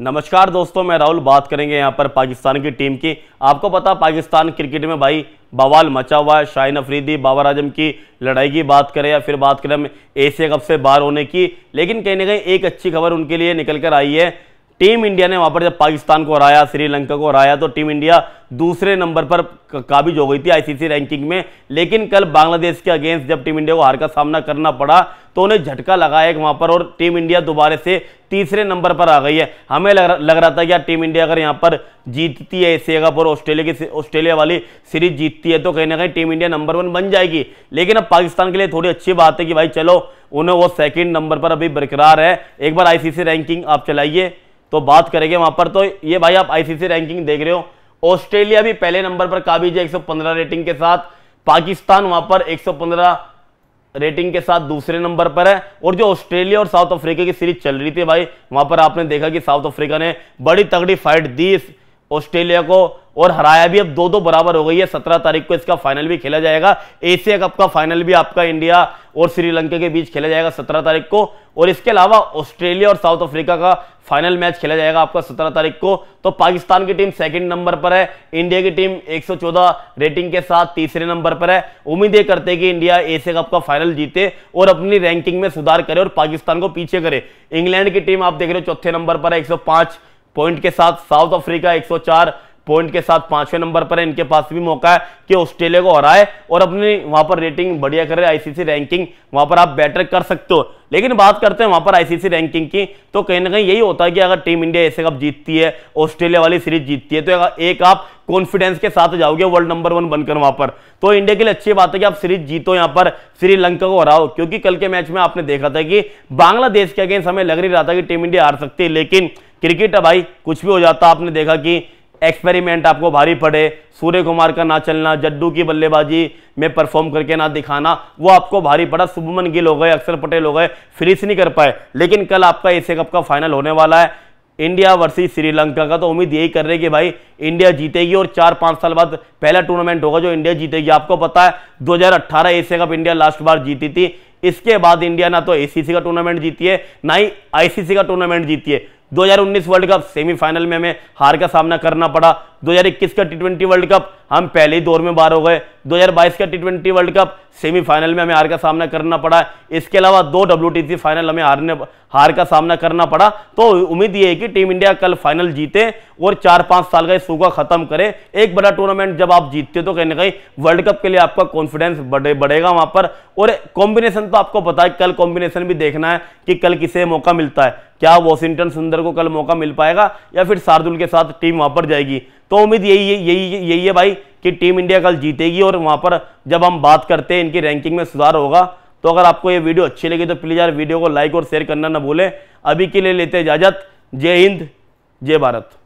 नमस्कार दोस्तों मैं राहुल बात करेंगे यहाँ पर पाकिस्तान की टीम की आपको पता पाकिस्तान क्रिकेट में भाई बवाल मचा हुआ है शाहिन अफरीदी बाबर आजम की लड़ाई की बात करें या फिर बात करें हम एशिया कप से बाहर होने की लेकिन कहीं ना कहीं एक अच्छी खबर उनके लिए निकल कर आई है टीम इंडिया ने वहां पर जब पाकिस्तान को हराया श्रीलंका को हराया तो टीम इंडिया दूसरे नंबर पर काबिज हो गई थी आईसीसी रैंकिंग में लेकिन कल बांग्लादेश के अगेंस्ट जब टीम इंडिया को हार का सामना करना पड़ा तो उन्हें झटका लगाया एक वहां पर और टीम इंडिया दोबारा से तीसरे नंबर पर आ गई है हमें लग, लग रहा था कि यार टीम इंडिया अगर यहाँ पर जीतती है एशिया कप और ऑस्ट्रेलिया की ऑस्ट्रेलिया वाली सीरीज जीतती है तो कहीं ना कहीं टीम इंडिया नंबर वन बन जाएगी लेकिन अब पाकिस्तान के लिए थोड़ी अच्छी बात है कि भाई चलो उन्हें वो सेकेंड नंबर पर अभी बरकरार है एक बार आई रैंकिंग आप चलाइए तो बात करेंगे वहां पर तो ये भाई आप आईसीसी रैंकिंग देख रहे हो ऑस्ट्रेलिया भी पहले नंबर पर काबिज है एक रेटिंग के साथ पाकिस्तान वहां पर एक रेटिंग के साथ दूसरे नंबर पर है और जो ऑस्ट्रेलिया और साउथ अफ्रीका की सीरीज चल रही थी भाई वहां पर आपने देखा कि साउथ अफ्रीका ने बड़ी तगड़ी फाइट दी ऑस्ट्रेलिया को और हराया भी अब दो दो बराबर हो गई है सत्रह तारीख को इसका फाइनल भी खेला जाएगा एशिया कप का फाइनल भी आपका इंडिया और श्रीलंका के बीच खेला जाएगा सत्रह तारीख को और इसके अलावा ऑस्ट्रेलिया और साउथ अफ्रीका का फाइनल मैच खेला जाएगा आपका सत्रह तारीख को तो पाकिस्तान की टीम सेकंड नंबर पर है इंडिया की टीम 114 रेटिंग के साथ तीसरे नंबर पर है उम्मीद ये करते हैं कि इंडिया एशिया कप का फाइनल जीते और अपनी रैंकिंग में सुधार करे और पाकिस्तान को पीछे करे इंग्लैंड की टीम आप देख रहे हो चौथे नंबर पर है एक पॉइंट के साथ साउथ अफ्रीका 104 पॉइंट के साथ पांचवें नंबर पर है इनके पास भी मौका है कि ऑस्ट्रेलिया को हराए और अपनी वहां पर रेटिंग बढ़िया करे आईसीसी रैंकिंग वहां पर आप बेटर कर सकते हो लेकिन बात करते हैं वहां पर आईसीसी रैंकिंग की तो कहीं ना कहीं यही होता है कि अगर टीम इंडिया ऐसे कप जीतती है ऑस्ट्रेलिया वाली सीरीज जीतती है तो एक आप कॉन्फिडेंस के साथ जाओगे वर्ल्ड नंबर वन बनकर वहां पर तो इंडिया के लिए अच्छी बात है कि आप सीरीज जीतो यहां पर श्रीलंका को हराओ क्योंकि कल के मैच में आपने देखा था कि बांग्लादेश के अगेंस्ट हमें लग नहीं रहा था कि टीम इंडिया हार सकती है लेकिन क्रिकेट है भाई कुछ भी हो जाता आपने देखा कि एक्सपेरिमेंट आपको भारी पड़े सूर्य कुमार का ना चलना जड्डू की बल्लेबाजी में परफॉर्म करके ना दिखाना वो आपको भारी पड़ा शुभमन गिल हो गए अक्षर पटेल हो गए फिनिश नहीं कर पाए लेकिन कल आपका एशिया कप का फाइनल होने वाला है इंडिया वर्सेस श्रीलंका का तो उम्मीद यही कर रही कि भाई इंडिया जीतेगी और चार पाँच साल बाद पहला टूर्नामेंट होगा जो इंडिया जीतेगी आपको पता है 2018 एशिया कप इंडिया लास्ट बार जीती थी इसके बाद इंडिया ना तो एसीसी का टूर्नामेंट जीती है ना ही आईसीसी का टूर्नामेंट जीती है 2019 वर्ल्ड कप सेमीफाइनल में हमें हार का सामना करना पड़ा 2021 का टी वर्ल्ड कप हम पहले ही दौर में बाहर हो गए 2022 का टी वर्ल्ड कप सेमीफाइनल में हमें हार का सामना करना पड़ा इसके अलावा दो डब्ल्यू फाइनल हमें हारने हार का सामना करना पड़ा तो उम्मीद ये है कि टीम इंडिया कल फाइनल जीते और चार पाँच साल का इस सूखा खत्म करे एक बड़ा टूर्नामेंट जब आप जीतते हो तो कहीं ना कहीं वर्ल्ड कप के लिए आपका कॉन्फिडेंस बढ़े बढ़ेगा वहाँ पर और कॉम्बिनेशन तो आपको पता है कल कॉम्बिनेशन भी देखना है कि कल किसे मौका मिलता है क्या वॉशिंगटन सुंदर को कल मौका मिल पाएगा या फिर शार्दुल के साथ टीम वहां पर जाएगी तो उम्मीद यही है यही यही है भाई कि टीम इंडिया कल जीतेगी और वहाँ पर जब हम बात करते हैं इनकी रैंकिंग में सुधार होगा तो अगर आपको ये वीडियो अच्छी लगी तो प्लीज़ यार वीडियो को लाइक और शेयर करना ना भूलें अभी के लिए लेते इजाज़त जय हिंद जय भारत